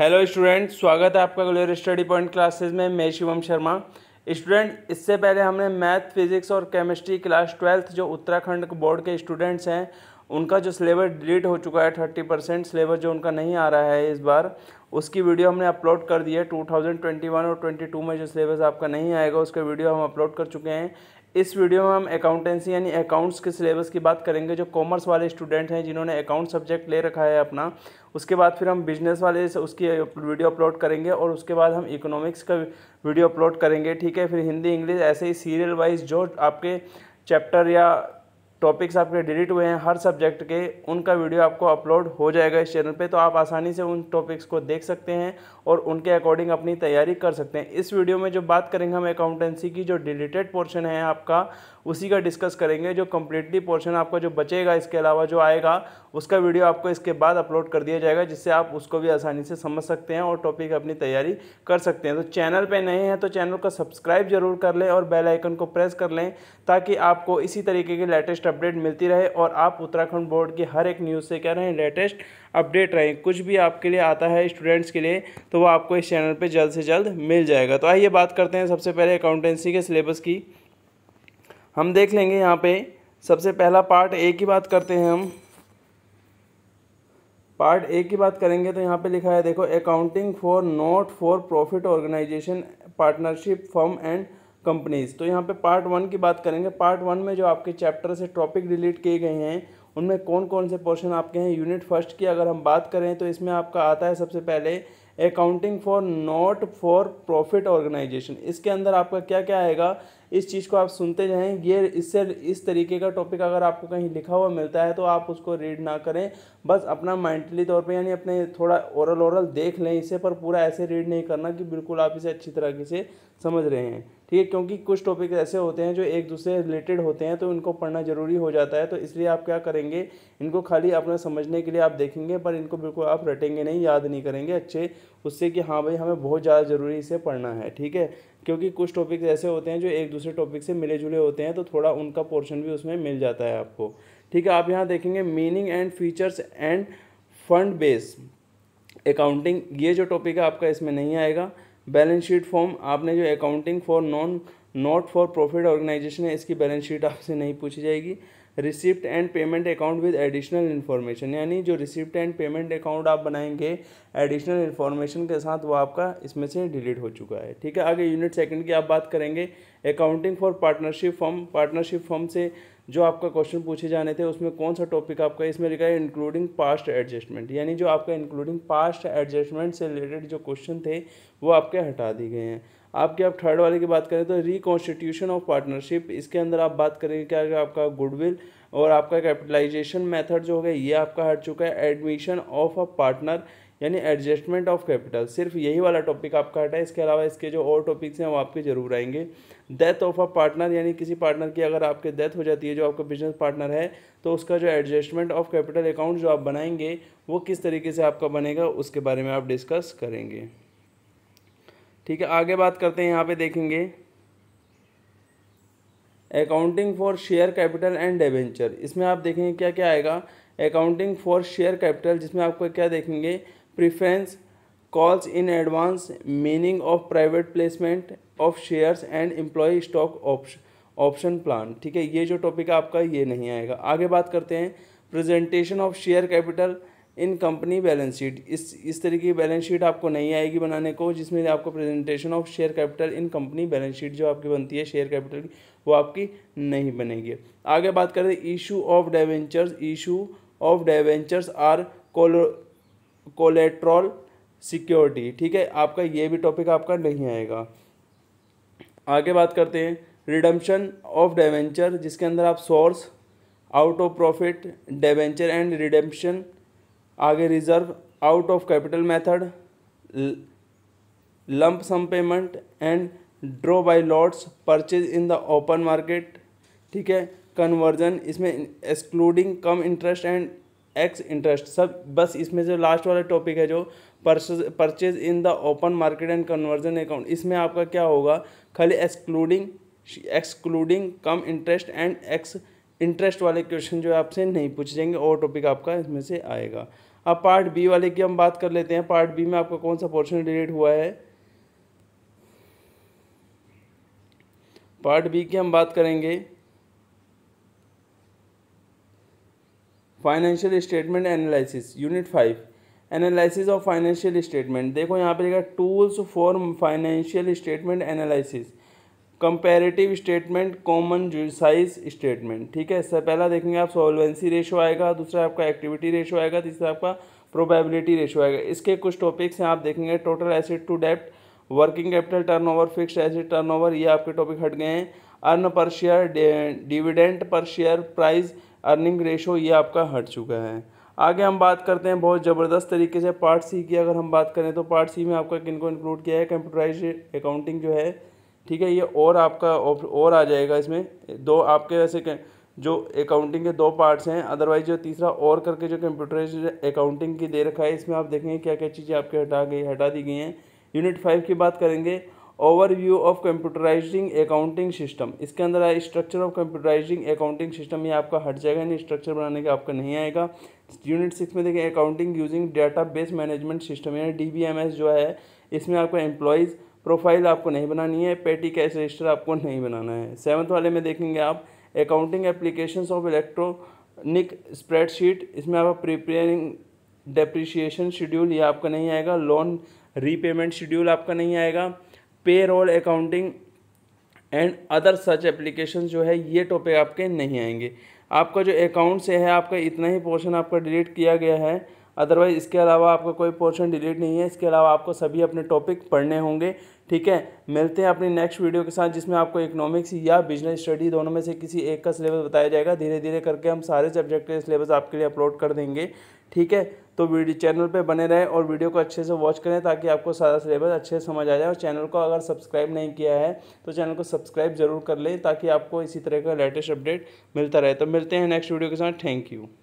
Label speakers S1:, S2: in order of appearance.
S1: hello student स्वागत है आपका ग्लोर स्टडी पॉइंट क्लासेस में मैं शिवम शर्मा स्टूडेंट इससे पहले हमने मैथ फिजिक्स और केमिस्ट्री क्लास ट्वेल्थ जो उत्तराखंड बोर्ड के स्टूडेंट्स हैं उनका जो सिलेबस डिलीट हो चुका है थर्टी परसेंट सिलेबस जो उनका नहीं आ रहा है इस बार उसकी वीडियो हमने अपलोड कर दी है टू और ट्वेंटी में जो सिलेबस आपका नहीं आएगा उसका वीडियो हम अपलोड कर चुके हैं इस वीडियो में हम अकाउंटेंसी यानी अकाउंट्स के सिलेबस की बात करेंगे जो कॉमर्स वाले स्टूडेंट हैं जिन्होंने अकाउंट सब्जेक्ट ले रखा है अपना उसके बाद फिर हम बिजनेस वाले से उसकी वीडियो अपलोड करेंगे और उसके बाद हम इकोनॉमिक्स का वीडियो अपलोड करेंगे ठीक है फिर हिंदी इंग्लिश ऐसे ही सीरियल वाइज जो आपके चैप्टर या टॉपिक्स आपके डिलीट हुए हैं हर सब्जेक्ट के उनका वीडियो आपको अपलोड हो जाएगा इस चैनल पे तो आप आसानी से उन टॉपिक्स को देख सकते हैं और उनके अकॉर्डिंग अपनी तैयारी कर सकते हैं इस वीडियो में जो बात करेंगे हम अकाउंटेंसी की जो डिलीटेड पोर्शन है आपका उसी का डिस्कस करेंगे जो कम्प्लीटली पोर्शन आपका जो बचेगा इसके अलावा जो आएगा उसका वीडियो आपको इसके बाद अपलोड कर दिया जाएगा जिससे आप उसको भी आसानी से समझ सकते हैं और टॉपिक अपनी तैयारी कर सकते हैं तो चैनल पर नए हैं तो चैनल को सब्सक्राइब जरूर कर लें और बेलाइकन को प्रेस कर लें ताकि आपको इसी तरीके के लेटेस्ट अपडेट मिलती रहे और आप उत्तराखंड बोर्ड की हर एक न्यूज़ से क्या रहें लेटेस्ट अपडेट रहें कुछ भी आपके लिए आता है स्टूडेंट्स के लिए तो वो आपको इस चैनल पर जल्द से जल्द मिल जाएगा तो आइए बात करते हैं सबसे पहले अकाउंटेंसी के सिलेबस की हम देख लेंगे यहाँ पर सबसे पहला पार्ट ए की बात करते हैं हम पार्ट ए की बात करेंगे तो यहाँ पे लिखा है देखो accounting for not for profit organisation partnership firm and companies तो यहाँ पे पार्ट वन की बात करेंगे पार्ट वन में जो आपके चैप्टर से टॉपिक डिलीट किए गए हैं उनमें कौन कौन से पोर्शन आपके हैं यूनिट फर्स्ट की अगर हम बात करें तो इसमें आपका आता है सबसे पहले accounting for not for profit organisation इसके अंदर आपका क्या क्या आएगा इस चीज़ को आप सुनते जाएँ ये इससे इस तरीके का टॉपिक अगर आपको कहीं लिखा हुआ मिलता है तो आप उसको रीड ना करें बस अपना माइंडली तौर पर यानी अपने थोड़ा ओरल ओरल देख लें इसे पर पूरा ऐसे रीड नहीं करना कि बिल्कुल आप इसे अच्छी तरह से समझ रहे हैं ठीक है क्योंकि कुछ टॉपिक ऐसे होते हैं जो एक दूसरे रिलेटेड होते हैं तो इनको पढ़ना ज़रूरी हो जाता है तो इसलिए आप क्या करेंगे इनको खाली अपना समझने के लिए आप देखेंगे पर इनको बिल्कुल आप रटेंगे नहीं याद नहीं करेंगे अच्छे उससे कि हाँ भाई हमें बहुत ज़्यादा ज़रूरी इसे पढ़ना है ठीक है क्योंकि कुछ टॉपिक्स ऐसे होते हैं जो एक दूसरे टॉपिक से मिले जुले होते हैं तो थोड़ा उनका पोर्शन भी उसमें मिल जाता है आपको ठीक है आप यहाँ देखेंगे meaning and features and fund base accounting ये जो टॉपिक है आपका इसमें नहीं आएगा बैलेंस शीट फॉर्म आपने जो accounting for non not for profit organisation है इसकी बैलेंस शीट आपसे नहीं पूछी जाएगी receipt and payment account with additional information यानी जो रिसिप्ट एंड पेमेंट अकाउंट आप बनाएंगे एडिशनल इन्फॉर्मेशन के साथ वो आपका इसमें से डिलीट हो चुका है ठीक है आगे यूनिट सेकंड की आप बात करेंगे accounting for partnership form partnership form से जो आपका क्वेश्चन पूछे जाने थे उसमें कौन सा टॉपिक आपका इसमें लिखा है इंक्लूडिंग पास्ट एडजस्टमेंट यानी जो आपका इंक्लूडिंग पास्ट एडजस्टमेंट से रिलेटेड जो क्वेश्चन थे वो आपके हटा दिए गए हैं आपके आप थर्ड वाले की बात करें तो रिकॉन्स्टिट्यूशन ऑफ पार्टनरशिप इसके अंदर आप बात करेंगे क्या आपका गुडविल और आपका कैपिटलाइजेशन मेथड जो होगा ये आपका हट चुका है एडमिशन ऑफ अ पार्टनर यानी एडजस्टमेंट ऑफ कैपिटल सिर्फ यही वाला टॉपिक आपका हटा है इसके अलावा इसके जो और टॉपिक्स हैं वो आपके जरूर आएंगे डेथ ऑफ अ पार्टनर यानी किसी पार्टनर की अगर आपके डेथ हो जाती है जो आपका बिजनेस पार्टनर है तो उसका जो एडजस्टमेंट ऑफ कैपिटल अकाउंट जो आप बनाएंगे वो किस तरीके से आपका बनेगा उसके बारे में आप डिस्कस करेंगे ठीक है आगे बात करते हैं यहाँ पे देखेंगे accounting for share capital and debenture इसमें आप देखेंगे क्या क्या आएगा अकाउंटिंग फॉर शेयर कैपिटल जिसमें आपको क्या देखेंगे preference calls in advance meaning of private placement of shares and employ stock option plan ठीक है ये जो टॉपिक है आपका ये नहीं आएगा आगे बात करते हैं presentation of share capital in company balance sheet इस इस तरीके की बैलेंस शीट आपको नहीं आएगी बनाने को जिसमें आपको presentation of share capital in company balance sheet जो आपकी बनती है शेयर कैपिटल की वो आपकी नहीं बनेगी आगे बात करें issue of debentures issue of debentures are collateral security ठीक है आपका ये भी टॉपिक आपका नहीं आएगा आगे बात करते हैं रिडम्पशन ऑफ डेवेंचर जिसके अंदर आप source out of profit debenture and redemption आगे reserve out of capital method lump sum payment and draw by lots purchase in the open market ठीक है कन्वर्जन इसमें excluding cum interest and ex interest सब बस इसमें जो last वाला topic है जो purchase in the open market and conversion account इसमें आपका क्या होगा खाली excluding excluding cum interest and ex interest वाले क्वेश्चन जो है आपसे नहीं पूछे जाएंगे और टॉपिक आपका इसमें से आएगा अब पार्ट बी वाले की हम बात कर लेते हैं पार्ट बी में आपका कौन सा पोर्शन डिलीट हुआ है पार्ट बी की हम बात करेंगे financial statement analysis unit five analysis of financial statement देखो यहाँ पे लिखा tools for financial statement analysis comparative statement common size statement ठीक है इससे पहला देखेंगे आप सॉल्वेंसी रेशो आएगा दूसरा आपका एक्टिविटी रेशो आएगा तीसरा आपका प्रोबेबिलिटी रेशो आएगा इसके कुछ टॉपिक्स हैं आप देखेंगे टोटल एसिड टू डेप्ट working capital turnover fixed asset turnover ये आपके टॉपिक हट गए हैं अर्न पर शेयर डिविडेंट पर शेयर प्राइस अर्निंग रेशो ये आपका हट चुका है आगे हम बात करते हैं बहुत ज़बरदस्त तरीके से पार्ट सी की अगर हम बात करें तो पार्ट सी में आपका किन को इंक्लूड किया है कंप्यूटराइज अकाउंटिंग जो है ठीक है ये और आपका और आ जाएगा इसमें दो आपके वैसे जो अकाउंटिंग के दो पार्ट्स हैं अदरवाइज जो तीसरा और करके जो कंप्यूटराइज अकाउंटिंग की दे रखा है इसमें आप देखेंगे क्या क्या चीज़ें आपके हटा गई हटा दी गई हैं यूनिट फाइव की बात करेंगे overview of computerising accounting system इसके अंदर आए structure of computerising accounting system ये आपका हट जाएगा यानी स्ट्रक्चर बनाने का आपका नहीं आएगा यूनिट सिक्स में देखें accounting using database management system यानी डी जो है इसमें आपका एम्प्लॉयज़ प्रोफाइल आपको नहीं बनानी है पेटी कैश रजिस्टर आपको नहीं बनाना है सेवन्थ वाले में देखेंगे आप accounting application of electronic spreadsheet इसमें आप प्रिपेयरिंग डेप्रिशिएशन शेड्यूल ये आपका नहीं आएगा लोन रीपेमेंट शेड्यूल आपका नहीं आएगा payroll accounting and other such application जो है ये टॉपिक आपके नहीं आएंगे आपका जो अकाउंट से है आपका इतना ही पोर्शन आपका डिलीट किया गया है अदरवाइज़ इसके अलावा आपका कोई पोर्शन डिलीट नहीं है इसके अलावा आपको सभी अपने टॉपिक पढ़ने होंगे ठीक है मिलते हैं अपनी नेक्स्ट वीडियो के साथ जिसमें आपको इकोनॉमिक्स या बिजनेस स्टडी दोनों में से किसी एक का सिलेबस बताया जाएगा धीरे धीरे करके हम सारे सब्जेक्ट के सिलेबस आपके लिए अपलोड कर देंगे ठीक है तो वीडियो चैनल पे बने रहें और वीडियो को अच्छे से वॉच करें ताकि आपको सारा सिलेबस अच्छे से समझ आ जाए और चैनल को अगर सब्सक्राइब नहीं किया है तो चैनल को सब्सक्राइब जरूर कर लें ताकि आपको इसी तरह का लेटेस्ट अपडेट मिलता रहे तो मिलते हैं नेक्स्ट वीडियो के साथ थैंक यू